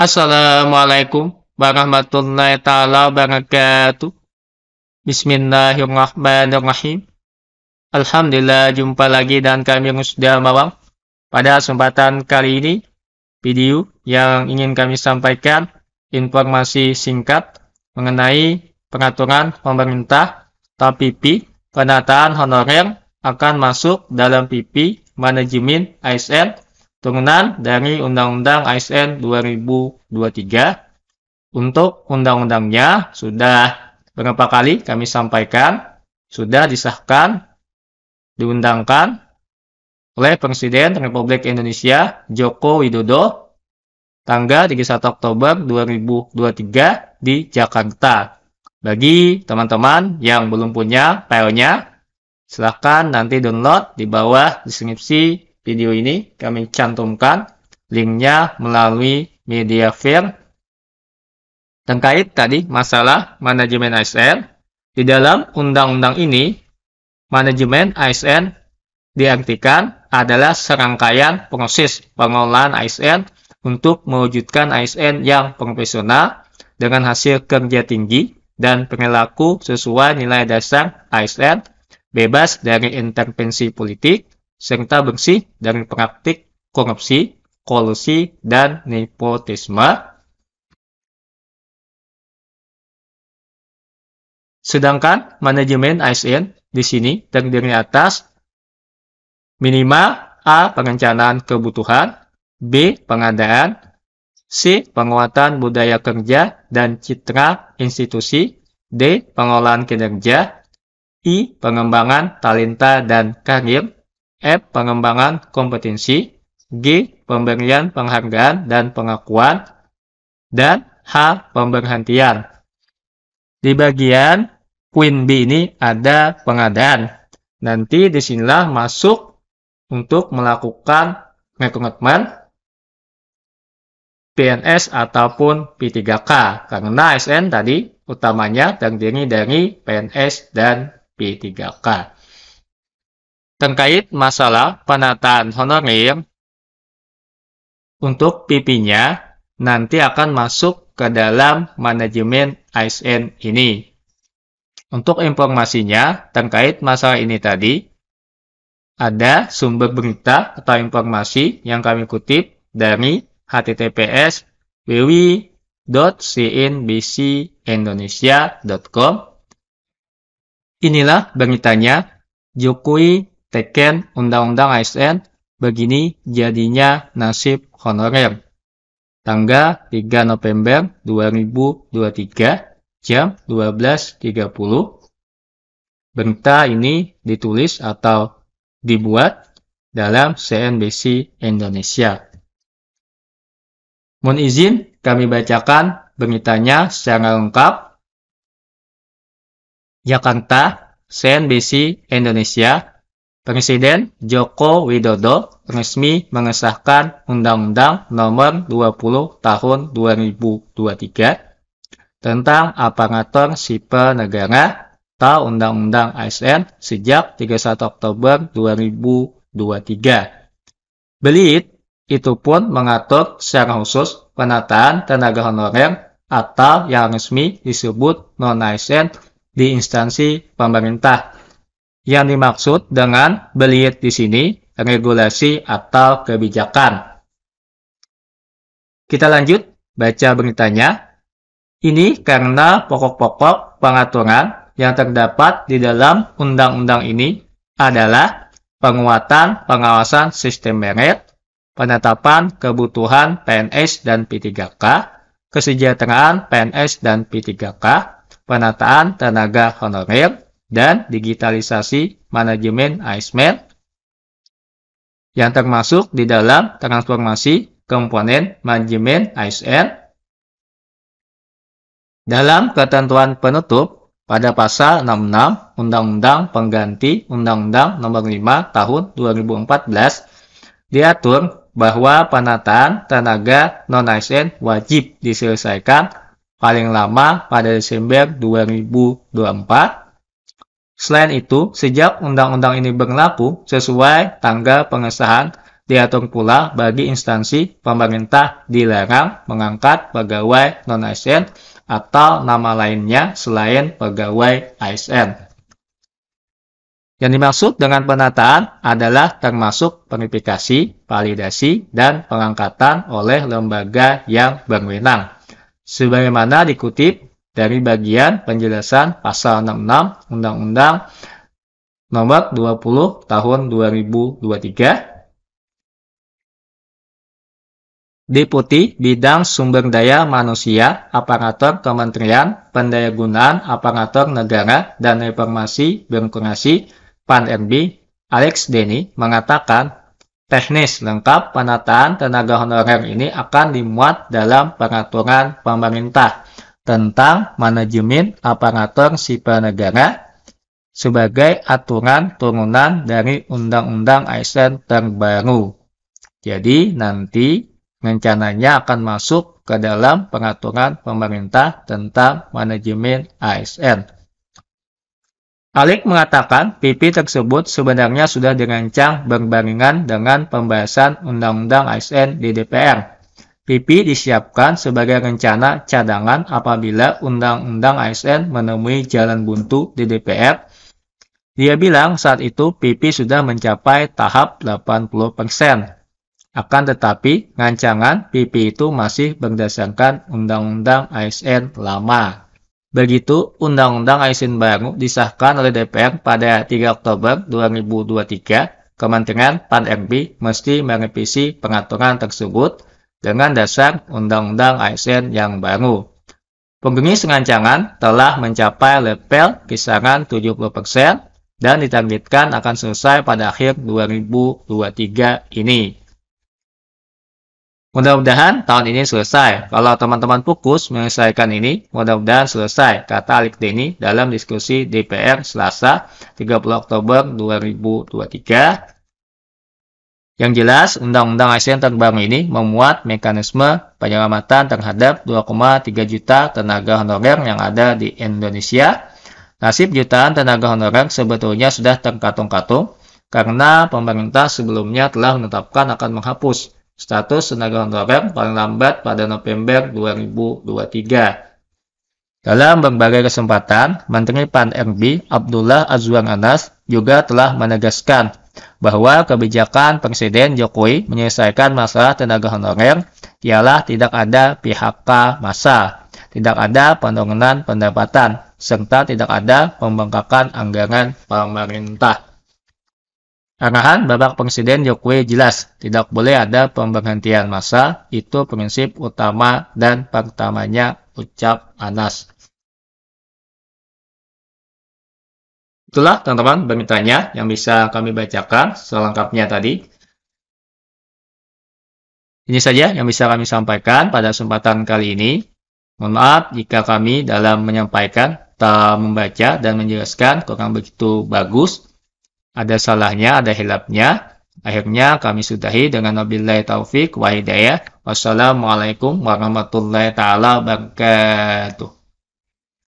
Assalamualaikum warahmatullahi taala wabarakatuh. Bismillahirrahmanirrahim. Alhamdulillah jumpa lagi dan kami sudah mawang. Pada kesempatan kali ini, video yang ingin kami sampaikan informasi singkat mengenai pengaturan pemerintah atau PP penataan honorer akan masuk dalam PP manajemen ASN turunan dari Undang-Undang ASN 2023. Untuk undang-undangnya sudah berapa kali kami sampaikan, sudah disahkan, diundangkan oleh Presiden Republik Indonesia Joko Widodo tanggal 31 Oktober 2023 di Jakarta. Bagi teman-teman yang belum punya file-nya, silahkan nanti download di bawah deskripsi video ini kami cantumkan linknya melalui media file terkait tadi masalah manajemen ASN. Di dalam undang-undang ini, manajemen ASN diartikan adalah serangkaian proses pengelolaan ASN untuk mewujudkan ASN yang profesional dengan hasil kerja tinggi dan perilaku sesuai nilai dasar ASN bebas dari intervensi politik serta bersih dari praktik korupsi, kolusi, dan nepotisme. Sedangkan manajemen ASN di sini terdiri atas minimal A. Perencanaan kebutuhan B. Pengadaan C. Penguatan budaya kerja dan citra institusi D. Pengolahan kinerja I. Pengembangan talenta dan karir F. Pengembangan kompetensi G. Pemberian penghargaan dan pengakuan dan H. Pemberhentian Di bagian Queen B ini ada pengadaan. Nanti disinilah masuk untuk melakukan rekrutmen PNS ataupun P3K karena SN tadi utamanya terdiri dari PNS dan P3K terkait masalah penataan honorer untuk PP-nya nanti akan masuk ke dalam manajemen ASN ini. Untuk informasinya terkait masalah ini tadi, ada sumber berita atau informasi yang kami kutip dari https www.cnbcindonesia.com Inilah beritanya, Jokowi Teken Undang-Undang ASN begini jadinya nasib honorer. Tanggal 3 November 2023 jam 12.30 berita ini ditulis atau dibuat dalam CNBC Indonesia. Mohon izin kami bacakan beritanya secara lengkap. Jakarta, CNBC Indonesia, Presiden Joko Widodo resmi mengesahkan Undang-Undang Nomor 20 Tahun 2023 tentang aparatur sipil negara atau Undang-Undang ASN sejak 31 Oktober 2023. Belit itu pun mengatur secara khusus penataan tenaga honorer atau yang resmi disebut non-ASN di instansi pemerintah yang dimaksud dengan beliat di sini regulasi atau kebijakan. Kita lanjut baca beritanya. Ini karena pokok-pokok pengaturan yang terdapat di dalam undang-undang ini adalah penguatan pengawasan sistem merit, penetapan kebutuhan PNS dan P3K, kesejahteraan PNS dan P3K, penataan tenaga honorer, dan digitalisasi manajemen ASML e yang termasuk di dalam transformasi komponen manajemen ASN. E dalam ketentuan penutup pada pasal 66 Undang-Undang Pengganti Undang-Undang Nomor 5 Tahun 2014 diatur bahwa penataan tenaga non-ASN e wajib diselesaikan paling lama pada Desember 2024 Selain itu, sejak undang-undang ini berlaku sesuai tanggal pengesahan, diatur pula bagi instansi pemerintah dilarang mengangkat pegawai non-ASN atau nama lainnya selain pegawai ASN. Yang dimaksud dengan penataan adalah termasuk verifikasi, validasi, dan pengangkatan oleh lembaga yang berwenang. Sebagaimana dikutip dari bagian penjelasan pasal 66 Undang-Undang Nomor 20 Tahun 2023. Deputi Bidang Sumber Daya Manusia, Aparatur Kementerian Pendayagunaan Aparatur Negara dan Reformasi Birokrasi PAN-RB Alex Denny mengatakan teknis lengkap penataan tenaga honorer ini akan dimuat dalam peraturan pemerintah tentang manajemen aparatur sipil negara sebagai aturan turunan dari Undang-Undang ASN terbaru. Jadi nanti rencananya akan masuk ke dalam pengaturan pemerintah tentang manajemen ASN. Alik mengatakan PP tersebut sebenarnya sudah dirancang berbarengan dengan pembahasan Undang-Undang ASN di DPR PP disiapkan sebagai rencana cadangan apabila Undang-Undang ASN menemui jalan buntu di DPR. Dia bilang saat itu PP sudah mencapai tahap 80%. Akan tetapi, rancangan PP itu masih berdasarkan Undang-Undang ASN lama. Begitu, Undang-Undang ASN baru disahkan oleh DPR pada 3 Oktober 2023, Kementerian Pan-RB mesti merevisi pengaturan tersebut dengan dasar Undang-Undang ASN yang baru. Penggemis rancangan telah mencapai level kisaran 70% dan ditargetkan akan selesai pada akhir 2023 ini. Mudah-mudahan tahun ini selesai. Kalau teman-teman fokus menyelesaikan ini, mudah-mudahan selesai, kata Alik Deni dalam diskusi DPR Selasa 30 Oktober 2023 yang jelas, Undang-Undang ASN Terbang ini memuat mekanisme penyelamatan terhadap 2,3 juta tenaga honorer yang ada di Indonesia. Nasib jutaan tenaga honorer sebetulnya sudah terkatung-katung karena pemerintah sebelumnya telah menetapkan akan menghapus status tenaga honorer paling lambat pada November 2023. Dalam berbagai kesempatan, Menteri Pan-RB Abdullah Azwar Anas juga telah menegaskan bahwa kebijakan Presiden Jokowi menyelesaikan masalah tenaga honorer ialah tidak ada PHK masa, tidak ada penurunan pendapatan, serta tidak ada pembengkakan anggaran pemerintah. Arahan Bapak Presiden Jokowi jelas, tidak boleh ada pemberhentian masa itu prinsip utama dan pertamanya ucap Anas. Itulah teman-teman permintaannya yang bisa kami bacakan selengkapnya tadi. Ini saja yang bisa kami sampaikan pada kesempatan kali ini. Mohon maaf jika kami dalam menyampaikan, tak membaca dan menjelaskan kurang begitu bagus. Ada salahnya, ada hilapnya. Akhirnya kami sudahi dengan wabillahi taufik wa Wassalamualaikum warahmatullahi taala wabarakatuh.